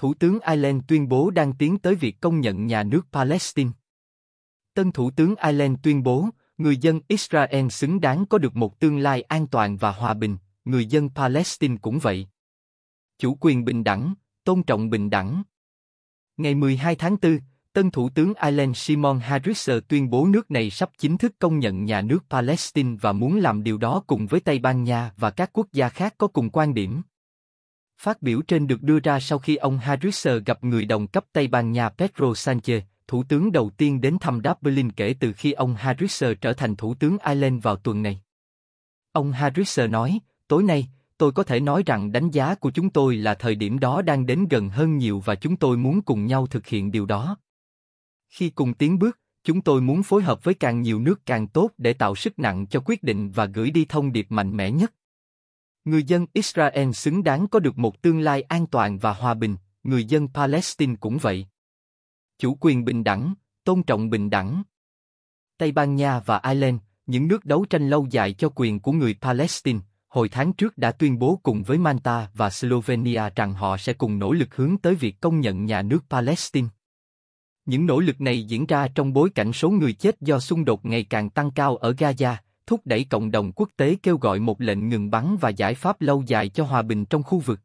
Thủ tướng Ireland tuyên bố đang tiến tới việc công nhận nhà nước Palestine. Tân Thủ tướng Ireland tuyên bố, người dân Israel xứng đáng có được một tương lai an toàn và hòa bình, người dân Palestine cũng vậy. Chủ quyền bình đẳng, tôn trọng bình đẳng. Ngày 12 tháng 4, tân thủ tướng Ireland Simon Harris tuyên bố nước này sắp chính thức công nhận nhà nước Palestine và muốn làm điều đó cùng với Tây Ban Nha và các quốc gia khác có cùng quan điểm. Phát biểu trên được đưa ra sau khi ông Harrison gặp người đồng cấp Tây Ban Nha Pedro Sanchez, thủ tướng đầu tiên đến thăm Dublin kể từ khi ông Harrison trở thành thủ tướng Ireland vào tuần này. Ông Harrison nói, tối nay, tôi có thể nói rằng đánh giá của chúng tôi là thời điểm đó đang đến gần hơn nhiều và chúng tôi muốn cùng nhau thực hiện điều đó. Khi cùng tiến bước, chúng tôi muốn phối hợp với càng nhiều nước càng tốt để tạo sức nặng cho quyết định và gửi đi thông điệp mạnh mẽ nhất. Người dân Israel xứng đáng có được một tương lai an toàn và hòa bình, người dân Palestine cũng vậy. Chủ quyền bình đẳng, tôn trọng bình đẳng. Tây Ban Nha và Ireland, những nước đấu tranh lâu dài cho quyền của người Palestine, hồi tháng trước đã tuyên bố cùng với Malta và Slovenia rằng họ sẽ cùng nỗ lực hướng tới việc công nhận nhà nước Palestine. Những nỗ lực này diễn ra trong bối cảnh số người chết do xung đột ngày càng tăng cao ở Gaza, thúc đẩy cộng đồng quốc tế kêu gọi một lệnh ngừng bắn và giải pháp lâu dài cho hòa bình trong khu vực.